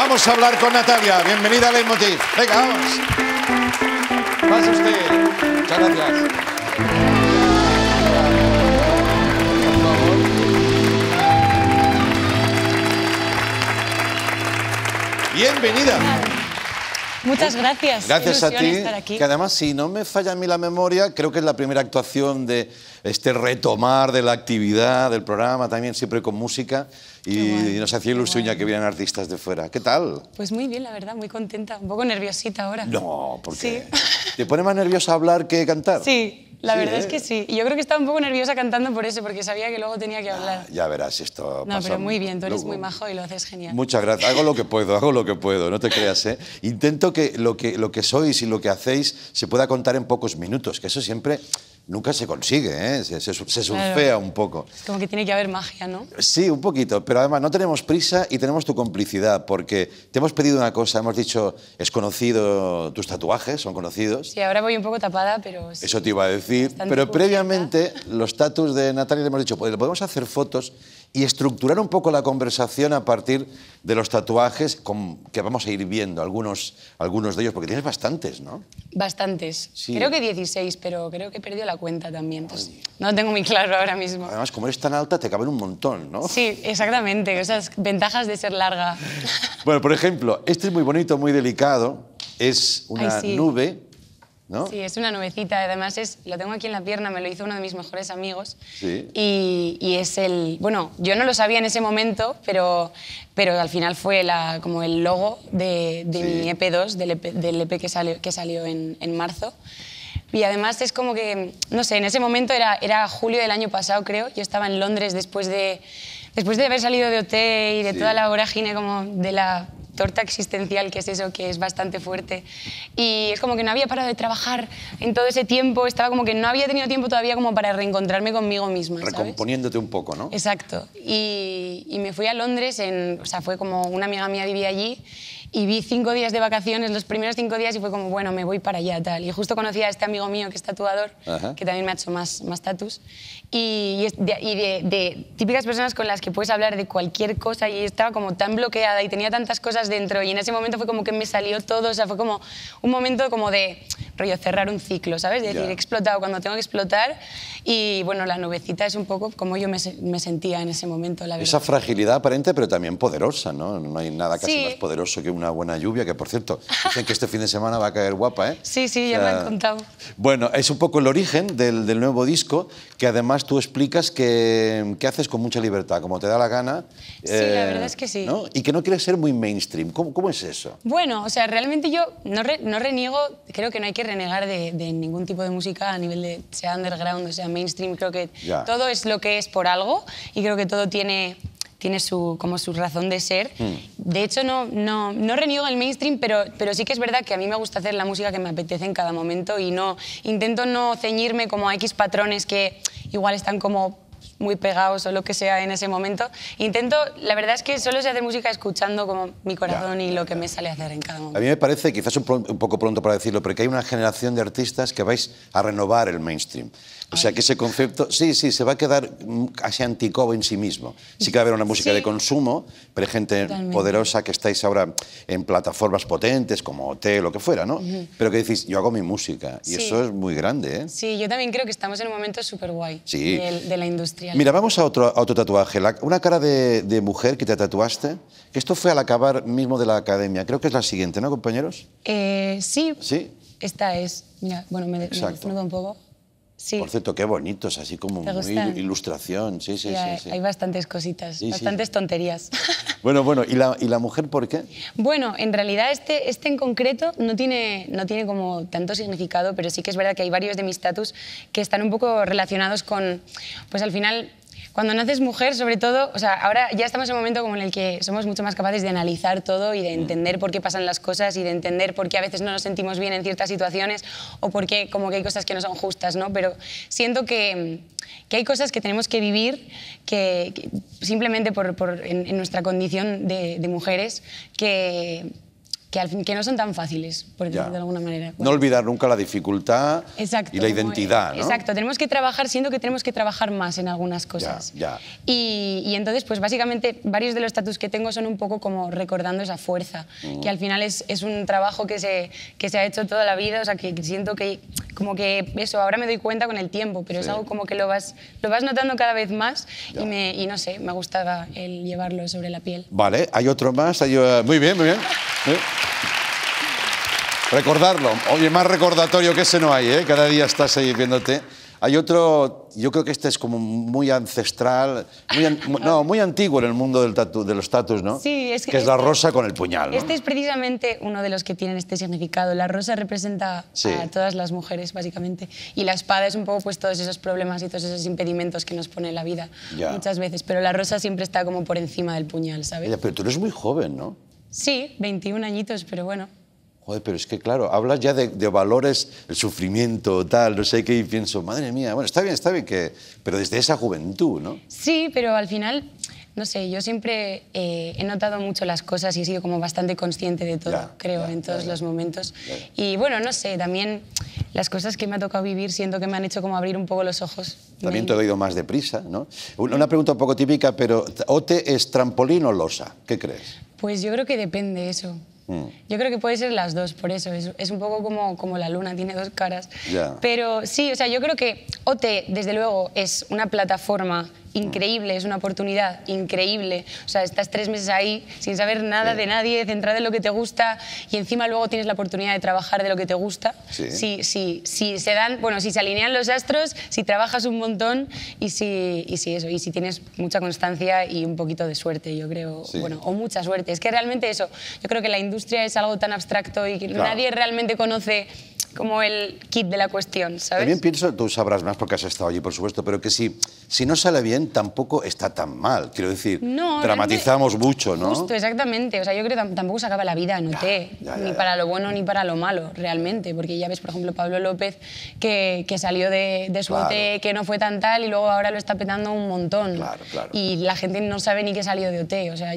Vamos a hablar con Natalia. Bienvenida a Leitmotiv. Venga, vamos. Pasa usted. Muchas gracias. Bienvenida. Muchas gracias. Gracias a ti. Que además, si no me falla a mí la memoria, creo que es la primera actuación de este retomar de la actividad del programa, también siempre con música. Y, nos hacía ilusión ya que vinieran artistas de fuera. ¿Qué tal? Pues muy bien, la verdad, muy contenta. Un poco nerviosita ahora. No, porque ¿Te pone más nerviosa hablar que cantar? Sí, la verdad ¿eh? es que sí. Y yo creo que estaba un poco nerviosa cantando por eso, porque sabía que luego tenía que hablar. ya verás, esto No, pero muy bien, tú eres muy majo y lo haces genial. Muchas gracias. Hago lo que puedo, hago lo que puedo, no te creas, ¿eh? Intento que lo, que lo que sois y lo que hacéis se pueda contar en pocos minutos, que eso siempre nunca se consigue, ¿eh? se, surfea un poco. como que tiene que haber magia, ¿no? Sí, un poquito, pero además no tenemos prisa y tenemos tu complicidad, porque te hemos pedido una cosa, hemos dicho, es conocido, tus tatuajes son conocidos. Sí, ahora voy un poco tapada, pero... Eso te iba a decir, pero previamente los tatus de Natalia le hemos dicho, pues, podemos hacer fotos y estructurar un poco la conversación a partir de los tatuajes que vamos a ir viendo, algunos, algunos de ellos, porque tienes bastantes, ¿no? Bastantes. Creo que 16, pero creo que he perdido la cuenta también. no tengo muy claro ahora mismo. Además, como eres tan alta, te caben un montón, ¿no? Sí, exactamente. Esas ventajas de ser larga. Bueno, por ejemplo, este es muy bonito, muy delicado. Es una nube ¿no? Sí, es una nubecita. Además, es, lo tengo aquí en la pierna, me lo hizo uno de mis mejores amigos. Sí. Y, es el. Bueno, yo no lo sabía en ese momento, pero, pero al final fue la, como el logo de, mi EP2, del EP, e que salió, que salió en, marzo. Y además es como que, no sé, en ese momento era, era julio del año pasado, creo. Yo estaba en Londres después de, después de haber salido de OT y de toda la vorágine como de la torta existencial, que es eso, que es bastante fuerte. Y es como que no había parado de trabajar en todo ese tiempo, estaba como que no había tenido tiempo todavía como para reencontrarme conmigo misma. Recomponiéndote un poco, ¿no? Exacto. Y, me fui a Londres, en, o sea, fue como una amiga mía vivía allí y vi cinco días de vacaciones, los primeros cinco días, y fue como, bueno, me voy para allá, tal. Y justo conocí a este amigo mío que es tatuador, que también me ha hecho más, más tatus, y, de, típicas personas con las que puedes hablar de cualquier cosa, y estaba como tan bloqueada y tenía tantas cosas dentro, y en ese momento fue como que me salió todo, o sea, fue como un momento como de rollo cerrar un ciclo, ¿sabes? De decir, he explotado cuando tengo que explotar y bueno, la nubecita es un poco como yo me, sentía en ese momento, la Esa fragilidad aparente, pero también poderosa, ¿no? No hay nada casi más poderoso que una buena lluvia, que por cierto, dicen que este fin de semana va a caer guapa, ¿eh? Sí, sí, ya me han contado. Bueno, es un poco el origen del, nuevo disco, que además tú explicas que, haces con mucha libertad, como te da la gana. Sí, la eh, verdad es que sí. Y que no quieres ser muy mainstream. ¿Cómo, es eso? Bueno, o sea, realmente yo no, no reniego, creo que no hay que renegar de, ningún tipo de música a nivel de sea underground o sea mainstream. Creo que todo es lo que es por algo y creo que todo tiene tiene su, como su razón de ser. Hmm. De hecho, no, no, no reniego el mainstream, pero, pero sí que es verdad que a mí me gusta hacer la música que me apetece en cada momento y no intento no ceñirme como a X patrones que igual están como muy pegados o lo que sea en ese momento. Intento, la verdad es que solo se hace música escuchando como mi corazón y lo que me sale a hacer en cada momento. A mí me parece, quizás un, un poco pronto para decirlo, pero que hay una generación de artistas que vais a renovar el mainstream. O sea que ese concepto, sí, sí, se va a quedar mm, casi anticobo en sí mismo. Sí que va a haber una música de consumo, pero hay gente poderosa que estáis ahora en plataformas potentes como Hotel, lo que fuera, ¿no? Pero que decís, yo hago mi música y eso es muy grande, ¿eh? Sí, yo también creo que estamos en un momento súper guay de, la industria. Mira, vamos a otro, autotatuaje, tatuaje, una cara de, mujer que te tatuaste, esto fue al acabar mismo de la academia, creo que es la siguiente, ¿no, compañeros? Eh, sí. Sí. Esta es, mira, bueno, me, desnudo un poco. Por cierto, qué bonitos, así como muy ilustración. Sí, sí, sí, Hay bastantes cositas, bastantes tonterías. Bueno, bueno, ¿y la, mujer por qué? Bueno, en realidad este, este en concreto no tiene, no tiene como tanto significado, pero sí que es verdad que hay varios de mis status que están un poco relacionados con, pues al final, cuando naces mujer, sobre todo, o sea, ahora ya estamos en un momento como en el que somos mucho más capaces de analizar todo y de mm. entender por qué pasan las cosas y de entender por qué a veces no nos sentimos bien en ciertas situaciones o por qué como que hay cosas que no son justas, ¿no? Pero siento que, hay cosas que tenemos que vivir que, simplemente por, en, nuestra condición de mujeres que que, al fin, que no son tan fáciles, por decirlo de alguna manera. No olvidar nunca la dificultad y la identidad. ¿no? Exacto, tenemos que trabajar, siento que tenemos que trabajar más en algunas cosas. Y, entonces, pues básicamente, varios de los estatus que tengo son un poco como recordando esa fuerza, mm. que al final es, es, un trabajo que se, que se ha hecho toda la vida, o sea, que siento que como que eso, ahora me doy cuenta con el tiempo, pero es algo como que lo vas, lo vas notando cada vez más y, me, no sé, me ha gustaba el llevarlo sobre la piel. Vale, hay otro más, eh, muy bien, muy bien. Recordarlo. Oye, más recordatorio que ese no hay, ¿eh? Cada día estás ahí viéndote. Hay otro, yo creo que este es como muy ancestral, no, muy antiguo en el mundo del tatu, de los tatus, ¿no? Sí, es que... que es este la rosa con el puñal. Este es precisamente uno de los que tienen este significado. La rosa representa a todas las mujeres, básicamente. Y la espada es un poco pues todos esos problemas y todos esos impedimentos que nos pone la vida muchas veces. Pero la rosa siempre está como por encima del puñal, ¿sabes? Pero tú eres muy joven, ¿no? Sí, 21 añitos, pero bueno. Joder, pero es que claro, hablas ya de, valores, el sufrimiento, tal, no sé qué, y pienso, madre mía, bueno, está bien, está bien, que, pero desde esa juventud, ¿no? Sí, pero al final, no sé, yo siempre eh, he notado mucho las cosas y he sido como bastante consciente de todo, creo, en todos los momentos. Y bueno, no sé, también las cosas que me ha tocado vivir siento que me han hecho como abrir un poco los ojos. También te he oído más deprisa, ¿no? Una pregunta un poco típica, pero ¿Ote es trampolín o losa? ¿Qué crees? Pues yo creo que depende eso. Mm. Yo creo que puede ser las dos, por eso. Es, un poco como, como la luna, tiene dos caras. Pero sí, o sea, yo creo que Ote desde luego, es una plataforma increíble, es una oportunidad increíble. O sea, estás tres meses ahí sin saber nada de nadie, centrado en lo que te gusta y encima luego tienes la oportunidad de trabajar de lo que te gusta. Sí. Si, si, si se dan, bueno, si se alinean los astros, si trabajas un montón y si, y si eso, y si tienes mucha constancia y un poquito de suerte, yo creo, bueno, o mucha suerte. Es que realmente eso, yo creo que la industria es algo tan abstracto y que nadie realmente conoce como el kit de la cuestión, ¿sabes? También pienso, tú sabrás más porque has estado allí, por supuesto, pero que si, si no sale bien, tampoco está tan mal. Quiero decir, no, dramatizamos mucho, ¿no? Justo, exactamente. O sea, yo creo que tampoco se acaba la vida en te ni para lo bueno ni para lo malo, realmente. Porque ya ves, por ejemplo, Pablo López, que, que salió de, de su OT, que no fue tan tal, y luego ahora lo está petando un montón. Y la gente no sabe ni que salió de OT. O sea,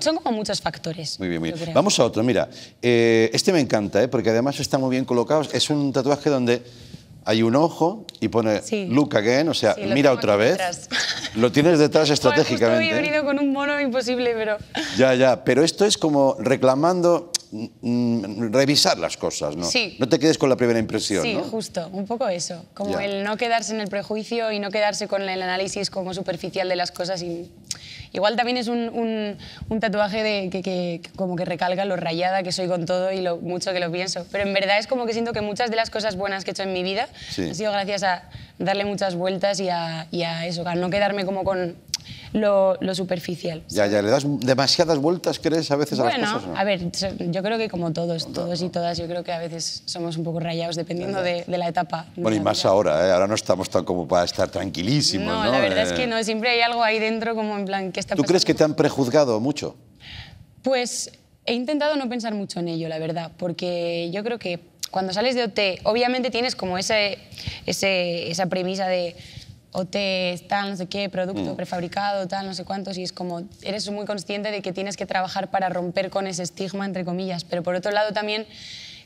son, como muchos factores. Muy bien, muy bien. Vamos a otro, mira. Eh, este me encanta, ¿eh? porque además está muy bien colocado. Es un tatuaje donde hay un ojo y pone Luca, look again, o sea, mira otra vez. Lo tienes detrás estratégicamente. Yo he venido con un mono imposible, pero... Ya, ya, pero esto es como reclamando Mm, revisar las cosas, ¿no? Sí. No te quedes con la primera impresión, Sí, justo, un poco eso. Como el no quedarse en el prejuicio y no quedarse con el análisis como superficial de las cosas. Y... Igual también es un, tatuaje de, que, como que recalca lo rayada que soy con todo y lo mucho que lo pienso. Pero en verdad es como que siento que muchas de las cosas buenas que he hecho en mi vida han sido gracias a darle muchas vueltas y a, y a eso, a no quedarme como con lo, superficial. Ya, ya, le das demasiadas vueltas, crees, a veces a las cosas. Bueno, a ver, yo creo que como todos, todos y todas, yo creo que a veces somos un poco rayados dependiendo de, la etapa. Bueno, y más ahora, ¿eh? ahora no estamos tan como para estar tranquilísimos. No, la verdad es que eh, no, siempre hay algo ahí dentro como en plan, que está ¿Tú crees que te han prejuzgado mucho? Pues he intentado no pensar mucho en ello, la verdad, porque yo creo que cuando sales de OT, obviamente tienes como ese, esa premisa de o te tal, no sé qué, producto mm. prefabricado, tal, no sé cuántos, y es como, eres muy consciente de que tienes que trabajar para romper con ese estigma, entre comillas, pero por otro lado también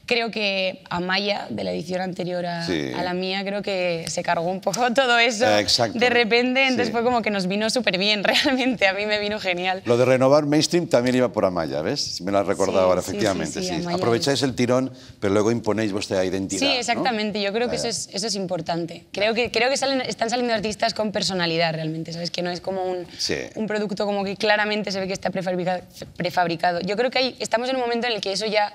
creo que Amaya, de la edición anterior a, la mía, creo que se cargó un poco todo eso ah, de repente, después como que nos vino súper bien, realmente, a mí me vino genial. Lo de renovar mainstream también iba por Amaya, ¿ves? Me lo has recordado ahora, efectivamente. Sí, Aprovecháis el tirón, pero luego imponéis vuestra identidad. Sí, exactamente, yo creo que eso es, eso importante. Creo que, creo que están saliendo artistas con personalidad realmente, ¿sabes? Que no es como un, producto como que claramente se ve que está prefabricado, Yo creo que hay, estamos en un momento en el que eso ya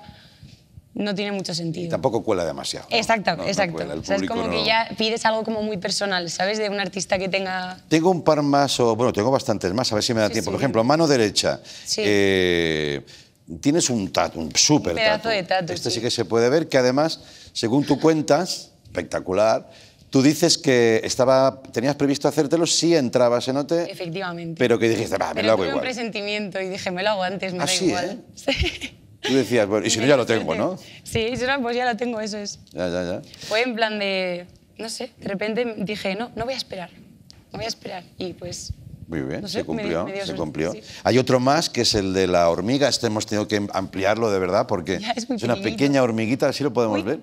no tiene mucho sentido. Y tampoco cuela demasiado. Exacto, exacto. o sea, es como que ya pides algo como muy personal, ¿sabes? De un artista que tenga... Tengo un par más, o bueno, tengo bastantes más, a ver si me da tiempo. Por ejemplo, mano derecha. Sí. Eh, tienes un tatu, un súper tatu. de tatu, Este sí. que se puede ver, que además, según tú cuentas, espectacular, tú dices que estaba, tenías previsto hacértelo si entrabas en OT. Efectivamente. Pero que dijiste, me lo hago tuve un presentimiento y dije, me lo hago antes, me ¿Ah, da igual. ¿eh? sí Tú decías, bueno, y si no, ya lo tengo, ¿no? Sí, si no, pues ya lo tengo, eso es. Ya, ya, ya. Fue en plan de, no sé, de repente dije, no, no voy a esperar, no voy a esperar. Y pues muy bien, se cumplió, se cumplió. Hay otro más que es el de la hormiga, este hemos tenido que ampliarlo de verdad porque es, una pequeña hormiguita, así lo podemos ver.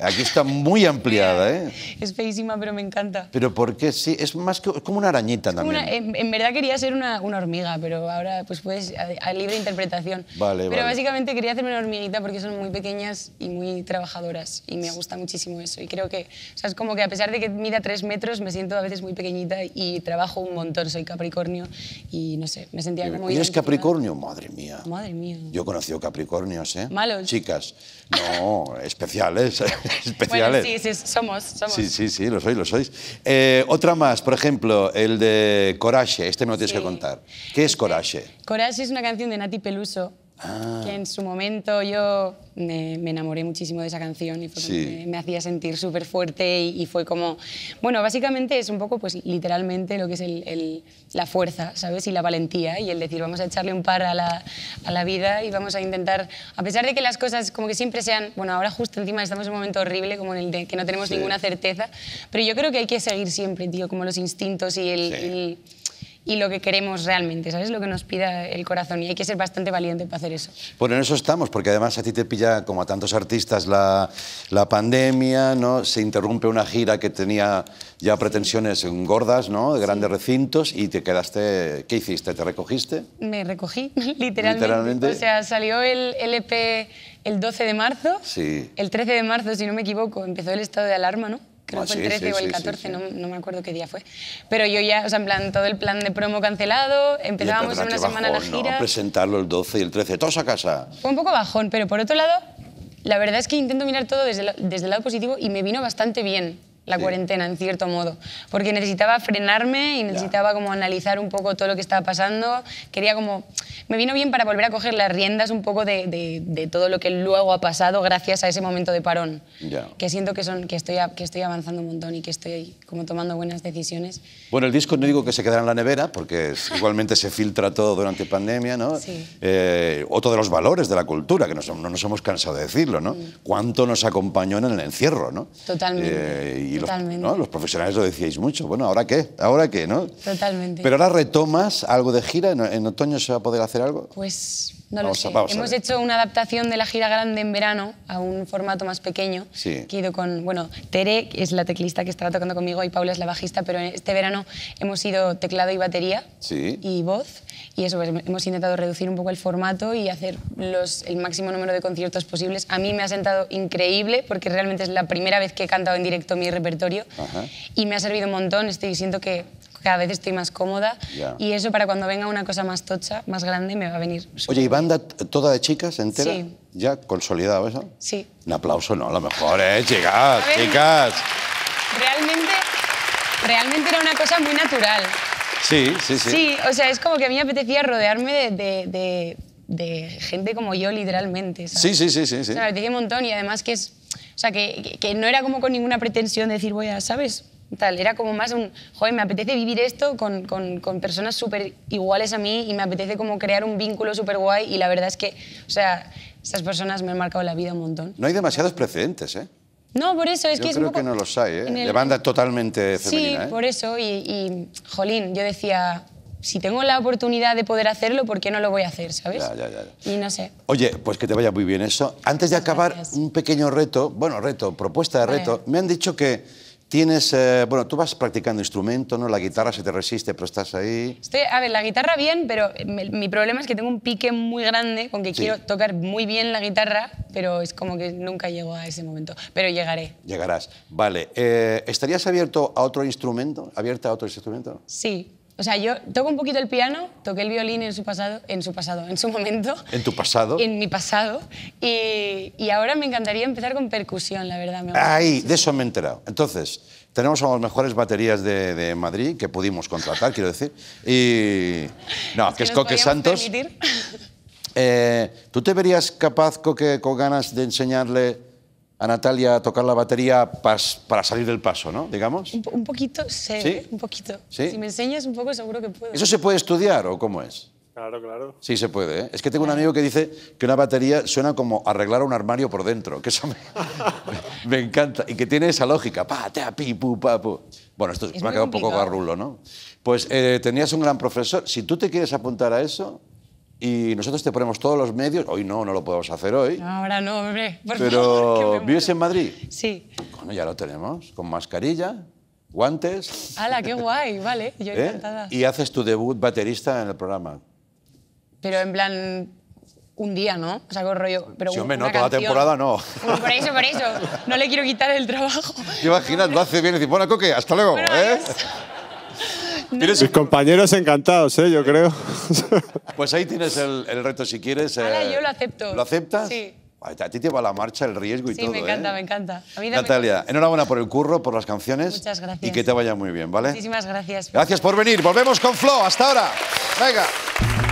Aquí está muy ampliada, ¿eh? Es feísima, pero me encanta. Pero ¿por qué? Sí, es más que es como una arañita también. en, verdad quería ser una, hormiga, pero ahora pues puedes a, libre interpretación. Vale, Pero básicamente quería hacerme una hormiguita porque son muy pequeñas y muy trabajadoras y me gusta muchísimo eso. Y creo que, o sea, es como que a pesar de que mida tres metros, me siento a veces muy pequeñita y trabajo un montón. Soy Capricornio y no sé, me sentía muy... ¿Y eres Capricornio? Madre mía. Madre mía. Yo he conocido Capricornios, ¿eh? Malos. Chicas. No, especiales. especiales. sí, sí, somos, somos. Sí, sí, sí, lo sois, lo sois. Eh, otra más, por ejemplo, el de Coraje. Este me lo tienes que contar. ¿Qué es eh, Coraje? Coraje es una canción de Nati Peluso que ah. en su momento yo me, enamoré muchísimo de esa canción y me, hacía sentir súper fuerte y, fue como... Bueno, básicamente es un poco, pues literalmente, lo que es la fuerza, ¿sabes? Y la valentía y el decir, vamos a echarle un par a la, vida y vamos a intentar, a pesar de que las cosas como que siempre sean... Bueno, ahora justo encima estamos en un momento horrible como en el de que no tenemos ninguna certeza, pero yo creo que hay que seguir siempre, tío, como los instintos y el y lo que queremos realmente, ¿sabes? Lo que nos pida el corazón y hay que ser bastante valiente para hacer eso. Bueno, en eso estamos, porque además a ti te pilla, como a tantos artistas, la, la pandemia, ¿no? Se interrumpe una gira que tenía ya pretensiones gordas, ¿no? De grandes recintos y te quedaste... ¿Qué hiciste? ¿Te recogiste? Me recogí, literalmente. literalmente. O sea, salió el LP el 12 e de marzo. Sí. El 13 de marzo, si no me equivoco, empezó el estado de alarma, ¿no? creo que fue ah, el 13 o el 14, no, no, me acuerdo qué día fue. Pero yo ya, o sea, en plan, todo el plan de promo cancelado, empezábamos en una semana la gira. No, presentarlo el 12 y el 13, todos a casa. Fue un poco bajón, pero por otro lado, la verdad es que intento mirar todo desde, desde el lado positivo y me vino bastante bien la cuarentena, en cierto modo, porque necesitaba frenarme y necesitaba como analizar un poco todo lo que estaba pasando. Quería como... Me vino bien para volver a coger las riendas un poco de, de, todo lo que luego ha pasado gracias a ese momento de parón, ya. que siento que, son, que, estoy, que estoy avanzando un montón y que estoy como tomando buenas decisiones. Bueno, el disco no digo que se quedará en la nevera, porque igualmente se filtra todo durante pandemia, ¿no? Sí. Eh, otro de los valores de la cultura, que no, no nos hemos cansado de decirlo, ¿no? Mm. Cuánto nos acompañó en el encierro, ¿no? Totalmente. Eh, Totalmente. los, profesionales lo decíais mucho. Bueno, ¿ahora qué? ¿Ahora qué? ¿no? Totalmente. Pero ahora retomas algo de gira. en otoño se va a poder hacer algo? Pues no Hemos ¿eh? hecho una adaptación de la gira grande en verano a un formato más pequeño. Sí. Que he ido con, bueno, Tere es la teclista que estaba tocando conmigo y Paula es la bajista, pero este verano hemos ido teclado y batería y voz. Y eso, pues, hemos intentado reducir un poco el formato y hacer los, el máximo número de conciertos posibles. A mí me ha sentado increíble porque realmente es la primera vez que he cantado en directo mi repertorio y me ha servido un montón. Estoy, siento que cada vez estoy más cómoda y eso para cuando venga una cosa más tocha, más grande, me va a venir. Oye, ¿y banda toda de chicas entera? Sí. ¿Ya consolidado eso? Sí. Un aplauso, no, a lo mejor, ¿eh, chicas? chicas. Realmente, realmente era una cosa muy natural. Sí, sí, sí. Sí, o sea, es como que a mí me apetecía rodearme de, gente como yo, literalmente. Sí, sí, sí, sí. sí. O sea, un montón y además que es. O sea, que, que, no era como con ninguna pretensión de decir, voy a, ¿sabes? Era como más un, joder, me apetece vivir esto con, personas súper iguales a mí y me apetece como crear un vínculo súper guay y la verdad es que, o sea, esas personas me han marcado la vida un montón. No hay demasiados precedentes, ¿eh? No, por eso es que... Yo creo que no los hay, ¿eh? totalmente femenina. Sí, ¿eh? por eso. Y, jolín, yo decía, si tengo la oportunidad de poder hacerlo, ¿por qué no lo voy a hacer, sabes? Ya, ya, ya. Y no sé. Oye, pues que te vaya muy bien eso. Antes de acabar, un pequeño reto, bueno, reto, propuesta de reto. Me han dicho que Tienes, eh, bueno, tú vas practicando instrumento, ¿no? La guitarra se te resiste, pero estás ahí. Estoy, a ver, la guitarra bien, pero mi problema es que tengo un pique muy grande con que quiero tocar muy bien la guitarra, pero es como que nunca llego a ese momento. Pero llegaré. Llegarás. Vale. Eh, ¿Estarías abierto a otro instrumento? ¿Abierta a otro instrumento? Sí. O sea, yo toco un poquito el piano, toqué el violín en su pasado, en su pasado, en su momento. ¿En tu pasado? En mi pasado. Y, ahora me encantaría empezar con percusión, la verdad. Ahí, de eso me he enterado. Entonces, tenemos a las mejores baterías de, Madrid que pudimos contratar, quiero decir. Y. No, que, es Coque Santos. Eh, ¿Tú te verías capaz, Coque, con ganas de enseñarle a Natalia a tocar la batería para salir del paso, ¿no? Digamos. Un, poquito, sé, ¿Sí? un poquito. Si me enseñas un poco, seguro que puedo. ¿Eso se puede estudiar o cómo es? Claro, claro. Sí, se puede. ¿eh? Es que tengo un amigo que dice que una batería suena como arreglar un armario por dentro, que eso me, encanta. Y que tiene esa lógica. Pa, pi, Bueno, esto me ha quedado un poco garrulo, ¿no? Pues eh, tenías un gran profesor. Si tú te quieres apuntar a eso, y nosotros te ponemos todos los medios. Hoy no, no lo podemos hacer hoy. ahora no, hombre. pero vives en Madrid. Sí. Bueno, ya lo tenemos, con mascarilla, guantes. ¡Hala, qué guay! Vale, yo ¿Eh? encantada. Y haces tu debut baterista en el programa. Pero en plan un día, ¿no? O sea, con rollo. Pero sí, hombre, no, toda la temporada no. por eso, por eso. No le quiero quitar el trabajo. imagínate Lo hace bien y dice, bueno, Coque, hasta luego. ¿eh? Mis compañeros encantados, ¿eh? yo creo. Pues ahí tienes el, reto, si quieres. Ahora eh, yo lo acepto. ¿Lo aceptas? Sí. A ti te va la marcha, el riesgo y todo. Sí, me encanta, ¿eh? me encanta. Natalia, enhorabuena por el curro, por las canciones. Muchas gracias. Y que te vaya muy bien, ¿vale? Muchísimas gracias. Gracias por venir. Volvemos con Flo. Hasta ahora. Venga.